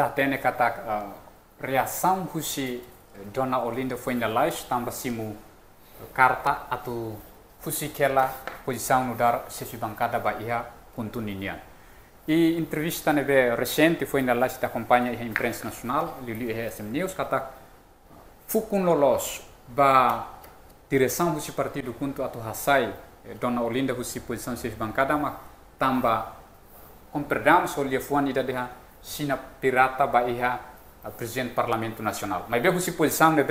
ta tene kata uh, reação husi eh, dona olinda foi na lais tamba simu eh, karta atu que ela posição no dar se sesi bancada ba iha kuntuninia e entrevista neve recente foi na lais da companhia iha imprensa nacional lili iha SM News kata fukun lolos ba direção husi partido kuntu atu hasai eh, dona olinda husi posição se sesi bancada ma tamba comperdam solia fuanida deha sina pirata ba iha presidente do Parlamento Nacional. Mas bem, se posição de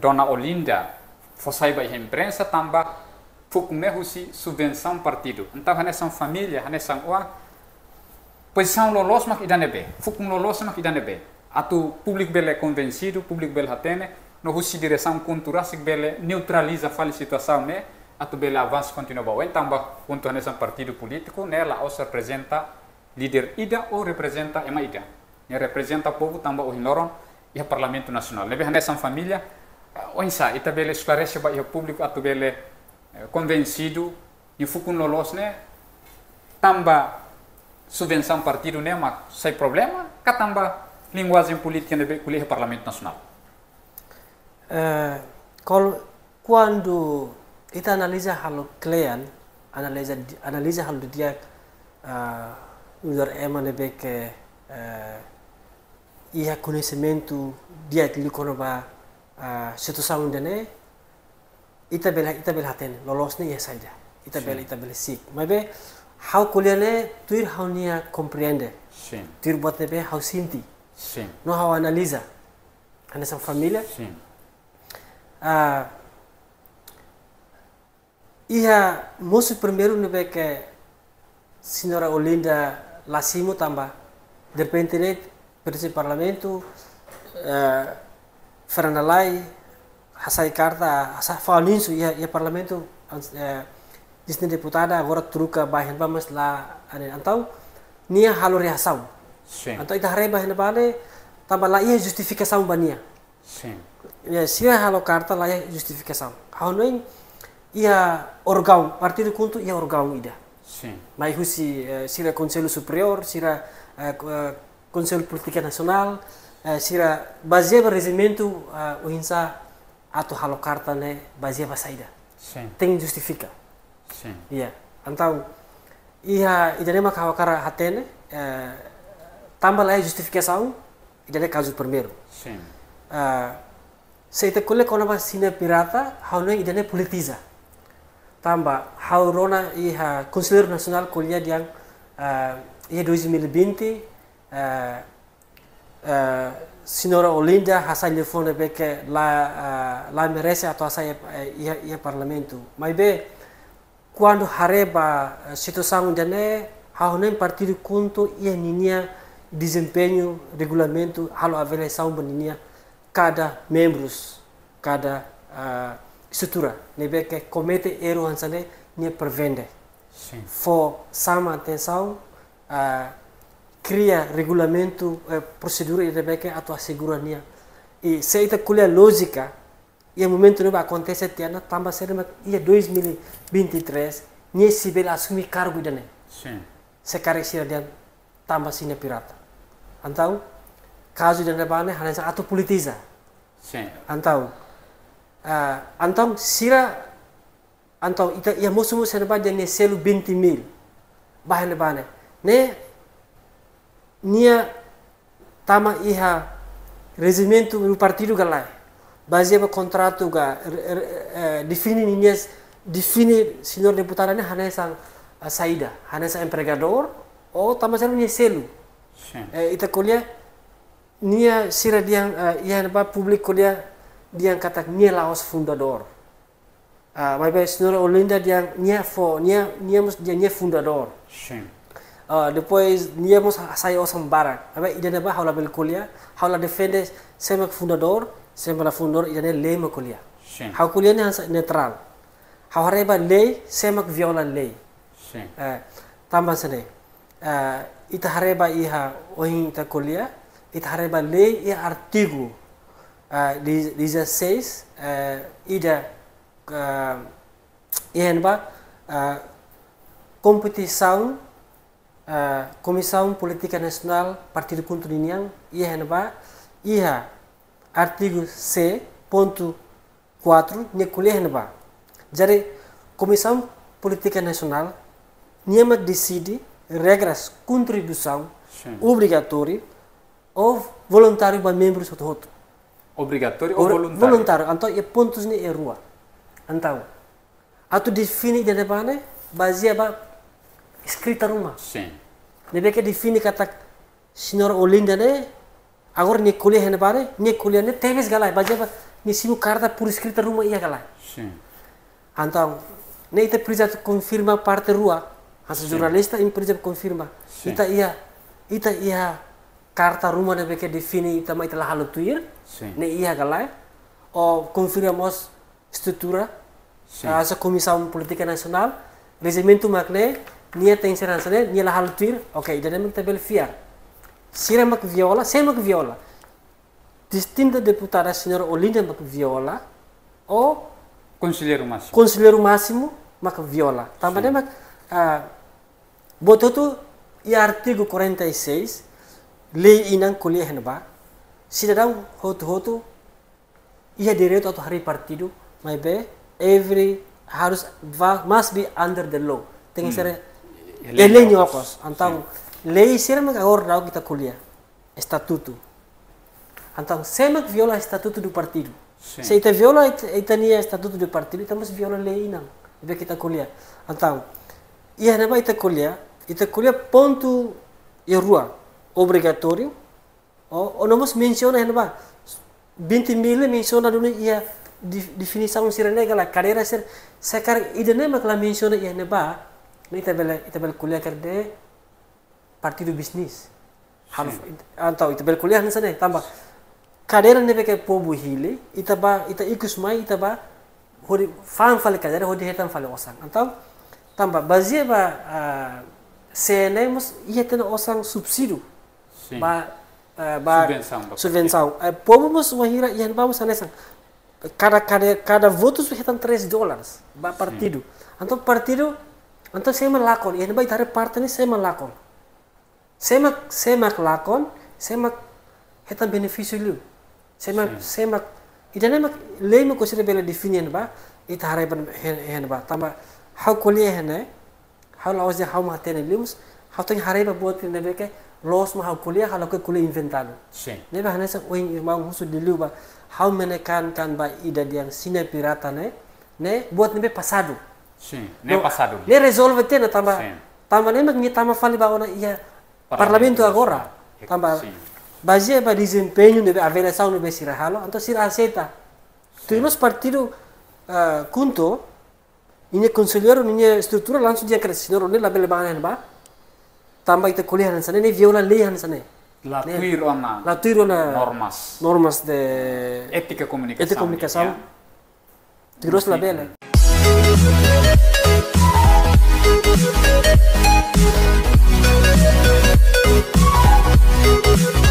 Dona Olinda, fossai ba iha imprensa tamba fukume husi subvenção partido. Então, hanesan família, hanesan oa, posição lolos mak idanebe, fukum lolos mak idanebe. Atu público bele é convencido, público bele hatene, é no husi direção cultural se bele é neutraliza a situação, né? Atu bele avanço continua. Então, junto hanesan partido político, né, la os representa líder ida ou representa ema ida ne representa povo tamba o hinoron o parlamento nacional lebe hande san família eh, onsa ita bele esclarece ba o público atu bele eh, convencido fuku fukun los ne tamba subvenção partido ne ma sai problema ka tamba linguagem política ne be kuliah parlamento nacional uh, eh, quando ita analisa halo klien analisa analisa halo dia uh, udar daremo de beke iha ia conhecimento dia que quando va a e eh, eh, eh, ita bela né itabela ya haten lolos ne ya saida ita bela sik mabe how kuliane tuir hau nia ya compreende sim tuir bote be hau sinti sim no hau analisa a nossa familia sim ah ia primeiro ne beke sinora Olinda lassimo tambah. Depende persi parlamento eh, Fernalai hasai carta hasa falinsu ia ia parlamento eh, disne deputada agora truca bahen vamos lá ane antau nia halore hasau. Ya Sim. Antau ita reba hen bale tambah lá ia justificação bania. Sim. Ia ya, sia halo carta lá ia justificação. Hau noin ia orgão partido kuntu ia orgão ida. Sim. Mas Rússia, uh, se era Conselho Superior, se era uh, Conselho Política Nacional, uh, se era baseado no regimento, uh, o INSA ato halocarta, né, baseado na saída. Sim. Tem justifica. Sim. Yeah. Então, ia Idanema Kawakara Hatene, uh, também lá é justificação, Idanema caso primeiro. Sim. Uh, se te colhe quando uma pirata, how não Idanema politiza. tamba haurona iha conselheiro nasional kulia diang uh, eh, iha 2020 uh, uh, sinora Olinda hasa telefone beke la uh, la merece atau hasa eh, iha, iha parlamento mai be kuando hareba uh, sang jane haunen partido kuntu iha ninia desempenho regulamento halo avaliação boninia cada membros cada uh, structura. que comete erro hansane ne prevende. Sim. For sama atenção, uh, cria regulamento, uh, procedura e nebeke a tua segura nia. E se é colher lógica, e o momento não acontece até na tamba serma ia 2023, nie se bela assumir cargo dane. Sim. Se carecia de tamba é pirata. Então, caso de nebane, hanesha atu politiza. Sim. Então, uh, ah, antong sira antong ita ya musu musu ne baje ne selu binti mil bahane bahane ne nia tama iha regimento do partido galai kan baseava contrato ga uh, eh, define nia define senhor deputado ne sang uh, saída sang empregador ou oh, tama selu nia selu Sim. Uh, eh, ita kolia nia sira diang uh, eh, iha ne ba publik kuliah kata nia laos fundador uh, mai bai olinda diang nia fo nia nia mus dia nia fundador sim uh, ah, depois nia mus sai osam barak ida idana ba haula bel kulia haula defende sema fundador sema la fundador idana le ma kulia sim ha kulia ni hansa netral ha hareba le sema viola le sim uh, ah, tamba sene uh, ita hareba iha oing ita kulia ita hareba le ia artigo dieser eh, Seis, eh, ida eh, ihan ba kompetisaun komissão política nacional partido contra yang ihan ba iha artigo C ponto 4 nya kuliah ba jadi politik política nacional nema decide regras contribuição obrigatória ou voluntário para membros do outro Obrigatório ou voluntário? Voluntário. Então, é pontos nem rua. Então, a tu define de debane, baseia ba escrita rumah. Sim. Nebe que define kata senhor Olinda né? agora ne kuliah ne pare, ne kuliah ne temes galai, baseia ba ne simu carta por escrita rumah ia galai. Sim. Então, ne ita precisa confirma parte rua. Asa jornalista em precisa confirma. Sim. Ita ia, ita ia carta rumana beke define também telah a ne ia galai o confirmamos estrutura a sa comissão política nacional regimento makne nia tem ser nacional nia la tuir ok dana mak tabel fiar sira mak viola sem mak viola distinta deputada senhora Olinda mak viola o conselheiro máximo conselheiro máximo mak viola também mak uh, ah, botou tu artigo 46 le inang kuliah ba sida dau hotu hotu ia direto atau hari partidu my be every harus va must be under the law hmm. sere ele ya, ya, ya. nyokos antang lei sere mak agor dau kita kuliah estatuto antang semak viola estatuto do partido se ita viola ita nia estatuto do partido ita mas viola lei inang be kita kuliah antang ia neba ita kuliah ita kuliah pontu Ia ruang obrigatório. O, e o Nomos menciona, Renova, 20 mil menciona dulu ia definição sirene kala carreira ser sekar idene makla menciona ia neba ni tabela tabel kuliah kerde partido bisnis half antau tabela kuliah nisane tambah carreira nebe ke pobu hile itaba e ita ikus mai itaba hori fan fale carreira hori hetan fale osang antau tamba bazia ba uh, CNM ia e tena osang subsidio ba ba subvenção, subvenção. É, pomos uma hira e vamos nessa cada cada cada voto sujeita 3 dólares ba partido então partido então sema lakon e vai dar parte ni sema lakon sema sema lakon sema hetan benefício lu sema Sim. sema idana ya mak lei mak kusira bela definian ba ita harai ban hen ba tamba how kulie hen eh how lawas dia how matene limus how tem harai ba buat ni beke los mahal kuliah kalau ke kuliah inventan ne bahannya hana sang oing mau khusus di ba how menekan kan ba ida yang sine pirata ne ne buat nih pasadu Sim, ne pasadu ne resolve tena tamba tambah ne mag ni tamba fali ba ona ia tu agora tamba base ba desempenho ne nih ne sirahalo anto siraseta tu nos partido eh, kunto ini conselheiro, ini struktur langsung dia cresce. Não, não é label banana, tambah itu kuliah sana ini viola lihan sana la tuirona la tuirona normas normas de ética comunicação ética comunicação yeah. tiros la bela Thank